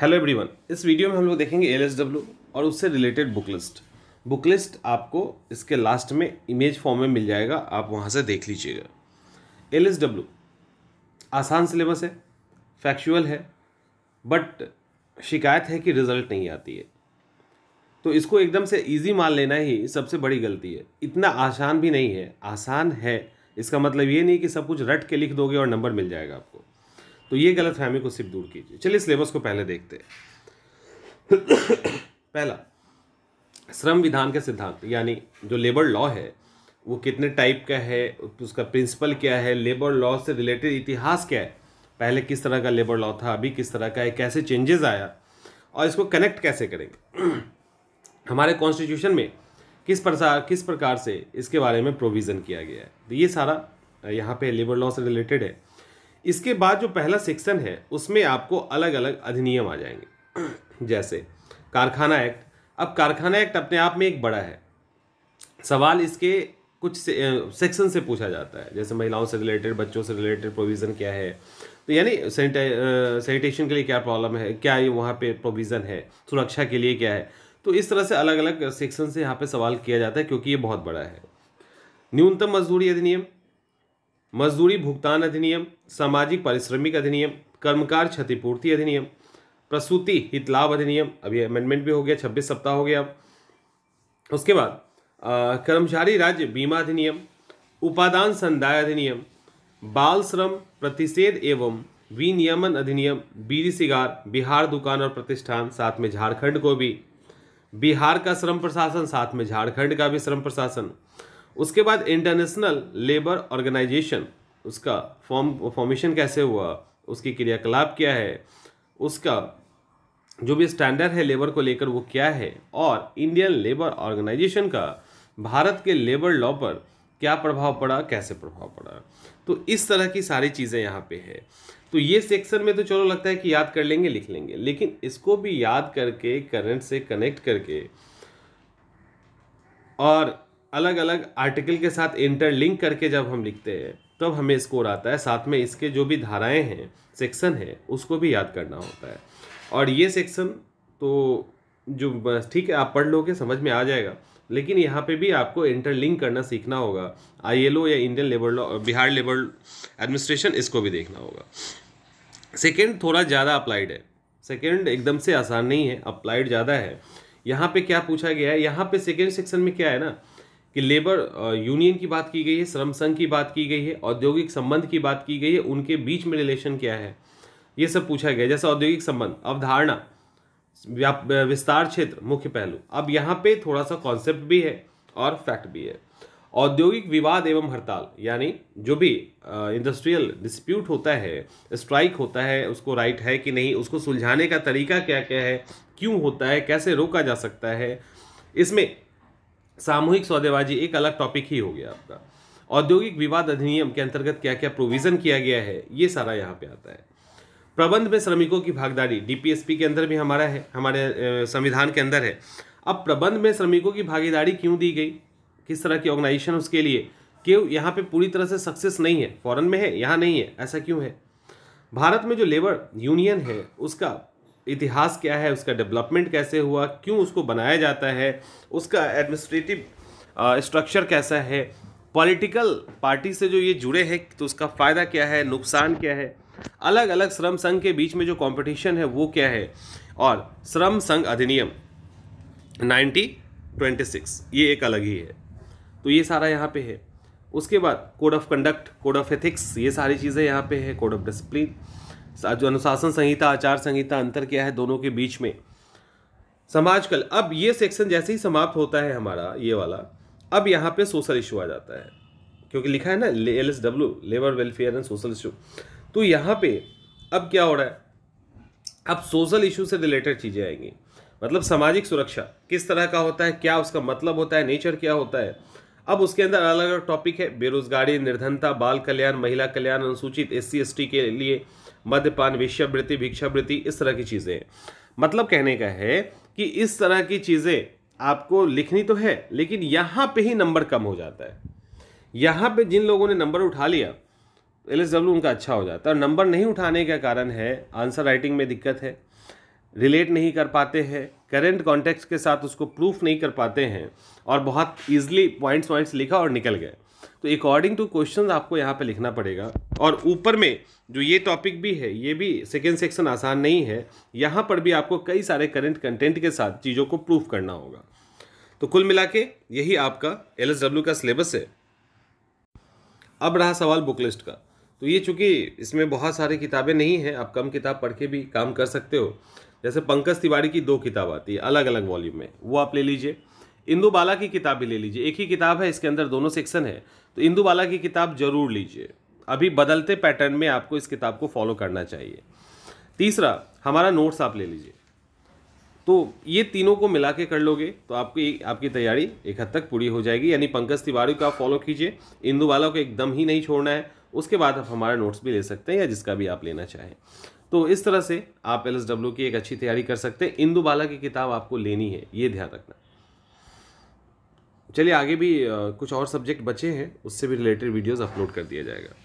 hello everyone इस video में हम लोग देखेंगे एल और उससे related book list book list आपको इसके लास्ट में इमेज फॉर्म में मिल जाएगा आप वहाँ से देख लीजिएगा एल आसान सिलेबस है फैक्चुअल है बट शिकायत है कि रिजल्ट नहीं आती है तो इसको एकदम से इजी मान लेना ही सबसे बड़ी गलती है इतना आसान भी नहीं है आसान है इसका मतलब ये नहीं कि सब कुछ रट के लिख दोगे और नंबर मिल जाएगा आपको तो ये गलत फहमी को सिर्फ दूर कीजिए चलिए सिलेबस को पहले देखते हैं पहला श्रम विधान के सिद्धांत यानी जो लेबर लॉ है वो कितने टाइप का है उसका प्रिंसिपल क्या है लेबर लॉ से रिलेटेड इतिहास क्या है पहले किस तरह का लेबर लॉ था अभी किस तरह का है कैसे चेंजेस आया और इसको कनेक्ट कैसे करेंगे हमारे कॉन्स्टिट्यूशन में किस प्रकार किस प्रकार से इसके बारे में प्रोविज़न किया गया है तो ये सारा यहाँ पे लेबर लॉ से रिलेटेड है इसके बाद जो पहला सेक्शन है उसमें आपको अलग अलग अधिनियम आ जाएंगे जैसे कारखाना एक्ट अब कारखाना एक्ट अपने आप में एक बड़ा है सवाल इसके कुछ से, सेक्शन से पूछा जाता है जैसे महिलाओं से रिलेटेड बच्चों से रिलेटेड प्रोविज़न क्या है तो यानी सैनिटेशन के लिए क्या प्रॉब्लम है क्या ये वहाँ पे प्रोविज़न है सुरक्षा के लिए क्या है तो इस तरह से अलग अलग सेक्शन से यहाँ पे सवाल किया जाता है क्योंकि ये बहुत बड़ा है न्यूनतम मजदूरी अधिनियम मजदूरी भुगतान अधिनियम सामाजिक पारिश्रमिक अधिनियम कर्मकार क्षतिपूर्ति अधिनियम प्रसूति हित लाभ अधिनियम अभी अमेंडमेंट भी हो गया छब्बीस सप्ताह हो गया अब उसके बाद कर्मचारी राज्य बीमा अधिनियम उपादान संदाय अधिनियम बाल श्रम प्रतिषेध एवं विनियमन अधिनियम बीड़ी सिगार बिहार दुकान और प्रतिष्ठान साथ में झारखंड को भी बिहार का श्रम प्रशासन साथ में झारखंड का भी श्रम प्रशासन उसके बाद इंटरनेशनल लेबर ऑर्गेनाइजेशन उसका फॉर्म फॉर्मेशन कैसे हुआ उसकी क्रियाकलाप क्या है उसका जो भी स्टैंडर्ड है लेबर को लेकर वो क्या है और इंडियन लेबर ऑर्गेनाइजेशन का भारत के लेबर लॉ पर क्या प्रभाव पड़ा कैसे प्रभाव पड़ा तो इस तरह की सारी चीज़ें यहाँ पे है तो ये सेक्शन में तो चलो लगता है कि याद कर लेंगे लिख लेंगे लेकिन इसको भी याद करके करंट से कनेक्ट करके और अलग अलग आर्टिकल के साथ इंटरलिंक करके जब हम लिखते हैं तब तो हमें स्कोर आता है साथ में इसके जो भी धाराएं हैं सेक्शन है उसको भी याद करना होता है और ये सेक्शन तो जो बस ठीक है आप पढ़ लोगे समझ में आ जाएगा लेकिन यहाँ पे भी आपको इंटरलिंक करना सीखना होगा आईएलओ या Indian labour law Bihar labour administration इसको भी देखना होगा सेकेंड थोड़ा ज़्यादा अप्लाइड है सेकेंड एकदम से आसान नहीं है अप्लाइड ज़्यादा है यहाँ पे क्या पूछा गया है यहाँ पे सेकेंड सेक्शन में क्या है ना कि लेबर यूनियन की बात की गई है श्रम संघ की बात की गई है औद्योगिक संबंध की बात की गई है उनके बीच में रिलेशन क्या है ये सब पूछा गया जैसे औद्योगिक संबंध अवधारणा विस्तार क्षेत्र मुख्य पहलू अब यहाँ पे थोड़ा सा कॉन्सेप्ट भी है और फैक्ट भी है औद्योगिक विवाद एवं हड़ताल यानी जो भी इंडस्ट्रियल डिस्प्यूट होता है स्ट्राइक होता है उसको राइट है कि नहीं उसको सुलझाने का तरीका क्या क्या है क्यों होता है कैसे रोका जा सकता है इसमें सामूहिक सौदेबाजी एक अलग टॉपिक ही हो गया आपका औद्योगिक विवाद अधिनियम के अंतर्गत क्या क्या प्रोविजन किया गया है ये सारा यहाँ पे आता है प्रबंध में श्रमिकों की भागीदारी डीपीएसपी के अंदर भी हमारा है हमारे संविधान के अंदर है अब प्रबंध में श्रमिकों की भागीदारी क्यों दी गई किस तरह की ऑर्गेनाइजेशन उसके लिए क्यों यहाँ पे पूरी तरह से सक्सेस नहीं है फॉरन में है यहाँ नहीं है ऐसा क्यों है भारत में जो लेबर यूनियन है उसका इतिहास क्या है उसका डेवलपमेंट कैसे हुआ क्यों उसको बनाया जाता है उसका एडमिनिस्ट्रेटिव स्ट्रक्चर कैसा है पॉलिटिकल पार्टी से जो ये जुड़े हैं तो उसका फ़ायदा क्या है नुकसान क्या है अलग अलग श्रम संघ के बीच में जो कंपटीशन है वो क्या है और श्रम संघ अधिनियम 1926 ये एक अलग ही है तो ये सारा यहाँ पे है उसके बाद code of conduct code of ethics ये सारी चीज़ें यहाँ पे है कोड ऑफ डिसिप्लिन जो अनुशासन संहिता आचार संहिता अंतर क्या है दोनों के बीच में समाज कल अब ये सेक्शन जैसे ही समाप्त होता है हमारा ये वाला अब यहाँ पे सोशल इशू आ जाता है क्योंकि लिखा है ना L S W labour welfare and social issue तो यहाँ पे अब क्या हो रहा है अब सोशल इशू से रिलेटेड चीज़ें आएंगी मतलब सामाजिक सुरक्षा किस तरह का होता है क्या उसका मतलब होता है नेचर क्या होता है अब उसके अंदर अलग अलग टॉपिक है बेरोजगारी निर्धनता बाल कल्याण महिला कल्याण अनुसूचित एस सी के लिए मद्यपान विषयवृत्ति भिक्षावृत्ति इस तरह की चीज़ें मतलब कहने का है कि इस तरह की चीज़ें आपको लिखनी तो है लेकिन यहाँ पे ही नंबर कम हो जाता है यहाँ पे जिन लोगों ने नंबर उठा लिया एल एस डब्ल्यू उनका अच्छा हो जाता है नंबर नहीं उठाने का कारण है आंसर राइटिंग में दिक्कत है रिलेट नहीं कर पाते हैं करेंट कॉन्टेक्स्ट के साथ उसको प्रूफ नहीं कर पाते हैं और बहुत ईजिली पॉइंट्स वॉइंट्स लिखा और निकल गए तो अकॉर्डिंग टू क्वेश्चन आपको यहाँ पे लिखना पड़ेगा और ऊपर में जो ये टॉपिक भी है ये भी सेकेंड सेक्शन आसान नहीं है यहाँ पर भी आपको कई सारे करेंट कंटेंट के साथ चीज़ों को प्रूफ करना होगा तो कुल मिला के यही आपका एल का सिलेबस है अब रहा सवाल बुक लिस्ट का तो ये चूंकि इसमें बहुत सारी किताबें नहीं हैं आप कम किताब पढ़ के भी काम कर सकते हो जैसे पंकज तिवारी की दो किताब आती है अलग अलग वॉल्यूम में वो आप ले लीजिए इंदू बाला की किताब भी ले लीजिए एक ही किताब है इसके अंदर दोनों सेक्शन है तो इंदू बाला की किताब जरूर लीजिए अभी बदलते पैटर्न में आपको इस किताब को फॉलो करना चाहिए तीसरा हमारा नोट्स आप ले लीजिए तो ये तीनों को मिला के कर लोगे तो आपकी आपकी तैयारी एक हद तक पूरी हो जाएगी यानी पंकज तिवारी को आप फॉलो कीजिए इंदू बाला को एकदम ही नहीं छोड़ना है उसके बाद आप हमारा नोट्स भी ले सकते हैं या जिसका भी आप लेना चाहें तो इस तरह से आप एल की एक अच्छी तैयारी कर सकते हैं इंदू बाला की किताब आपको लेनी है ये ध्यान रखना चलिए आगे भी कुछ और सब्जेक्ट बचे हैं उससे भी रिलेटेड वीडियोस अपलोड कर दिया जाएगा